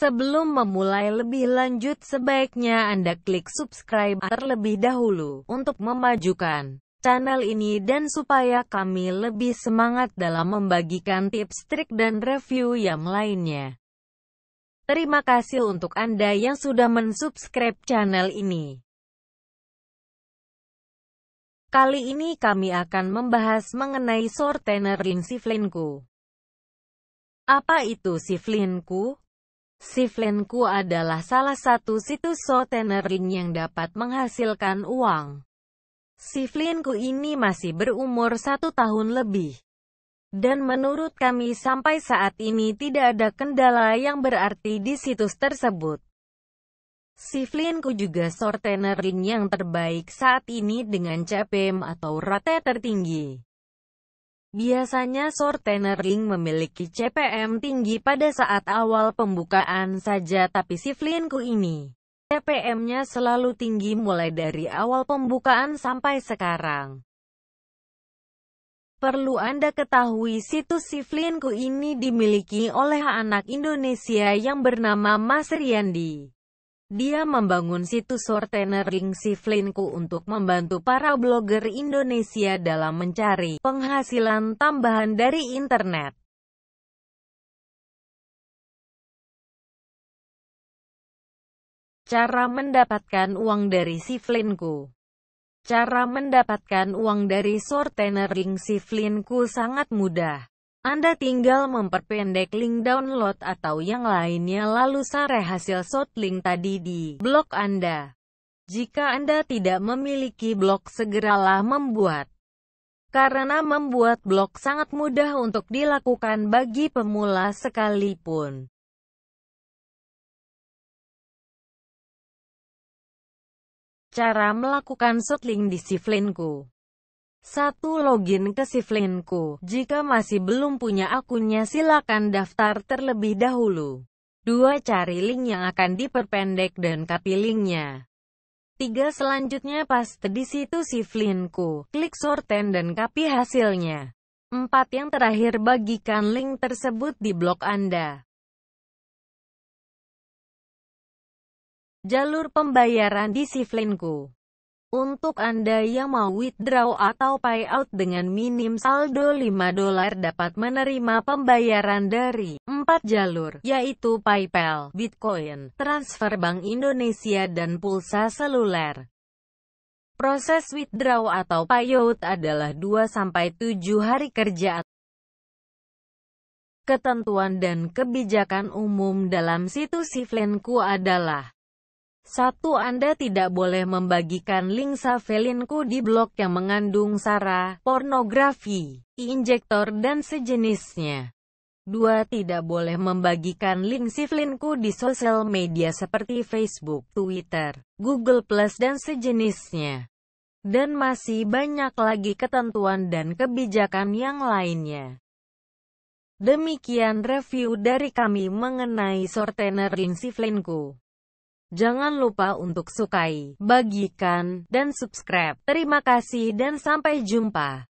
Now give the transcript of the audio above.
Sebelum memulai lebih lanjut sebaiknya Anda klik subscribe terlebih dahulu untuk memajukan channel ini dan supaya kami lebih semangat dalam membagikan tips, trik dan review yang lainnya. Terima kasih untuk Anda yang sudah mensubscribe channel ini. Kali ini kami akan membahas mengenai shortener link Siflinku. Apa itu Siflinku? Sivlenku adalah salah satu situs sotenering yang dapat menghasilkan uang. Sivlenku ini masih berumur satu tahun lebih. Dan menurut kami sampai saat ini tidak ada kendala yang berarti di situs tersebut. Sivlinku juga sortenerin yang terbaik saat ini dengan CPM atau rate tertinggi. Biasanya Sortener memiliki CPM tinggi pada saat awal pembukaan saja tapi si Flinku ini CPM-nya selalu tinggi mulai dari awal pembukaan sampai sekarang. Perlu Anda ketahui situs Siflinku ini dimiliki oleh anak Indonesia yang bernama Mas Riyandi. Dia membangun situs Sortenering Siflinku untuk membantu para blogger Indonesia dalam mencari penghasilan tambahan dari internet. Cara mendapatkan uang dari Siflinku Cara mendapatkan uang dari Sortenering Siflinku sangat mudah. Anda tinggal memperpendek link download atau yang lainnya lalu share hasil short link tadi di blog Anda. Jika Anda tidak memiliki blog segeralah membuat. Karena membuat blog sangat mudah untuk dilakukan bagi pemula sekalipun. Cara melakukan shortlink di Siflinku 1. Login ke Siflinku. Jika masih belum punya akunnya silakan daftar terlebih dahulu. 2. Cari link yang akan diperpendek dan copy linknya. 3. Selanjutnya paste di situ Siflinku. Klik sorten dan copy hasilnya. 4. Yang terakhir bagikan link tersebut di blog Anda. Jalur pembayaran di Siflinku untuk Anda yang mau withdraw atau payout dengan minim saldo 5 dolar dapat menerima pembayaran dari 4 jalur, yaitu PayPal, Bitcoin, transfer Bank Indonesia dan pulsa seluler. Proses withdraw atau payout adalah 2-7 hari kerja Ketentuan dan kebijakan umum dalam situs Siflenku adalah satu Anda tidak boleh membagikan link savelinku di blog yang mengandung sara, pornografi, injektor dan sejenisnya. Dua Tidak boleh membagikan link siflinku di sosial media seperti Facebook, Twitter, Google+, Plus dan sejenisnya. Dan masih banyak lagi ketentuan dan kebijakan yang lainnya. Demikian review dari kami mengenai sortener link siflinku. Jangan lupa untuk sukai, bagikan, dan subscribe. Terima kasih dan sampai jumpa.